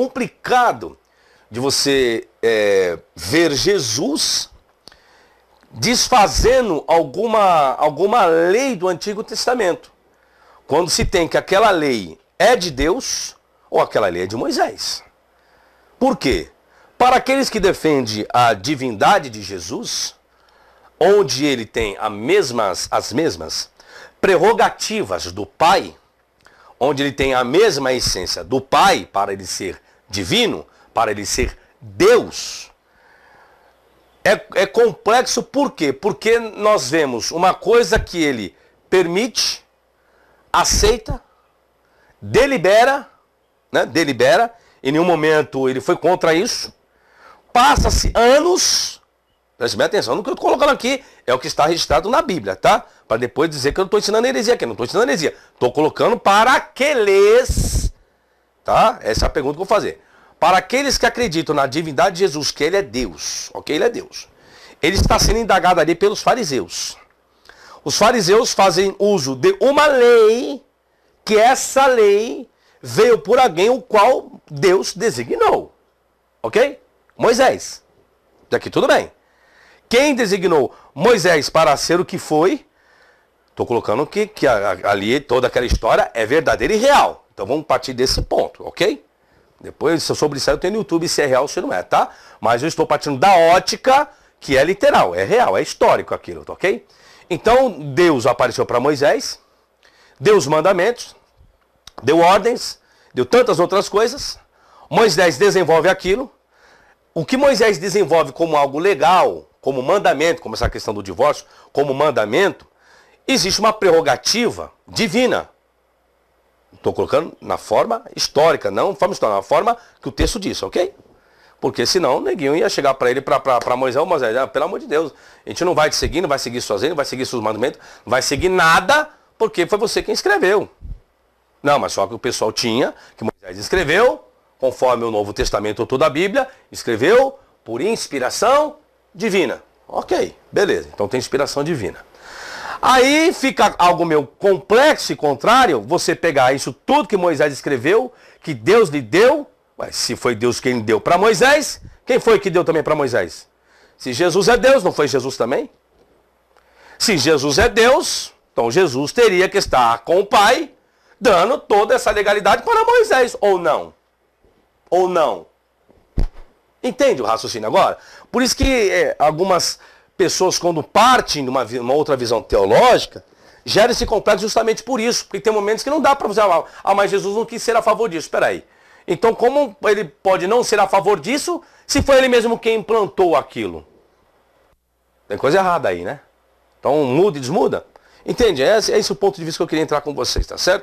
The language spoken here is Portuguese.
complicado de você é, ver Jesus desfazendo alguma, alguma lei do Antigo Testamento. Quando se tem que aquela lei é de Deus ou aquela lei é de Moisés. Por quê? Para aqueles que defendem a divindade de Jesus, onde ele tem mesmas, as mesmas prerrogativas do Pai, onde ele tem a mesma essência do Pai para ele ser divino, para ele ser Deus. É, é complexo por quê? Porque nós vemos uma coisa que ele permite, aceita, delibera, né? delibera, em nenhum momento ele foi contra isso. Passa-se anos, preste atenção no que eu estou colocando aqui, é o que está registrado na Bíblia, tá? Para depois dizer que eu não estou ensinando heresia aqui, não estou ensinando heresia. Estou colocando para aqueles Tá? Essa é a pergunta que eu vou fazer. Para aqueles que acreditam na divindade de Jesus, que ele é Deus, ok? Ele é Deus. Ele está sendo indagado ali pelos fariseus. Os fariseus fazem uso de uma lei, que essa lei veio por alguém o qual Deus designou. Ok? Moisés. Daqui tudo bem. Quem designou Moisés para ser o que foi? Estou colocando que, que ali toda aquela história é verdadeira e real. Então vamos partir desse ponto, ok? Depois, sobre isso aí eu tenho no YouTube se é real ou se não é, tá? Mas eu estou partindo da ótica que é literal, é real, é histórico aquilo, tá ok? Então Deus apareceu para Moisés, deu os mandamentos, deu ordens, deu tantas outras coisas. Moisés desenvolve aquilo. O que Moisés desenvolve como algo legal, como mandamento, como essa questão do divórcio, como mandamento, existe uma prerrogativa divina Estou colocando na forma histórica, não forma histórica, na forma que o texto diz, ok? Porque senão o neguinho ia chegar para ele, para Moisés, Moisés, ah, pelo amor de Deus, a gente não vai te seguir, não vai seguir sozinho, não vai seguir seus mandamentos, não vai seguir nada, porque foi você quem escreveu. Não, mas só que o pessoal tinha, que Moisés escreveu, conforme o Novo Testamento ou toda a Bíblia, escreveu por inspiração divina. Ok, beleza, então tem inspiração divina. Aí fica algo meu complexo e contrário, você pegar isso tudo que Moisés escreveu, que Deus lhe deu, mas se foi Deus quem deu para Moisés, quem foi que deu também para Moisés? Se Jesus é Deus, não foi Jesus também? Se Jesus é Deus, então Jesus teria que estar com o Pai, dando toda essa legalidade para Moisés, ou não? Ou não? Entende o raciocínio agora? Por isso que é, algumas pessoas, quando partem de uma, uma outra visão teológica, gera esse complexo justamente por isso. Porque tem momentos que não dá para você. Ah, ah, mas Jesus não quis ser a favor disso. Espera aí. Então, como ele pode não ser a favor disso se foi ele mesmo quem implantou aquilo? Tem coisa errada aí, né? Então, muda e desmuda. Entende? É esse, é esse o ponto de vista que eu queria entrar com vocês, tá certo?